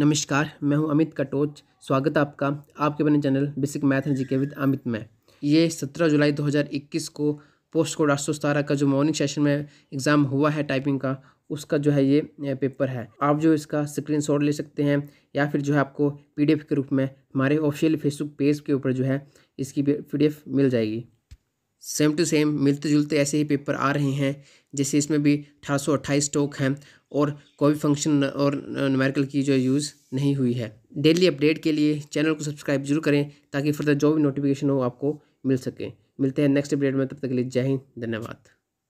नमस्कार मैं हूं अमित कटोच स्वागत आपका आपके अपने चैनल बेसिक मैथ एंड के विद अमित में ये सत्रह जुलाई 2021 को पोस्ट कोड आठ सौ सतारह का जो मॉर्निंग सेशन में एग्ज़ाम हुआ है टाइपिंग का उसका जो है ये पेपर है आप जो इसका स्क्रीन शॉट ले सकते हैं या फिर जो है आपको पी के रूप में हमारे ऑफिशियल फेसबुक पेज के ऊपर जो है इसकी पी मिल जाएगी सेम टू सेम मिलते जुलते ऐसे ही पेपर आ रहे हैं जैसे इसमें भी अठारह स्टॉक हैं और कोई भी फंक्शन और नुमेरिकल की जो यूज़ नहीं हुई है डेली अपडेट के लिए चैनल को सब्सक्राइब जरूर करें ताकि फर्दर जो भी नोटिफिकेशन हो आपको मिल सके मिलते हैं नेक्स्ट अपडेट में तब तक के लिए जय हिंद धन्यवाद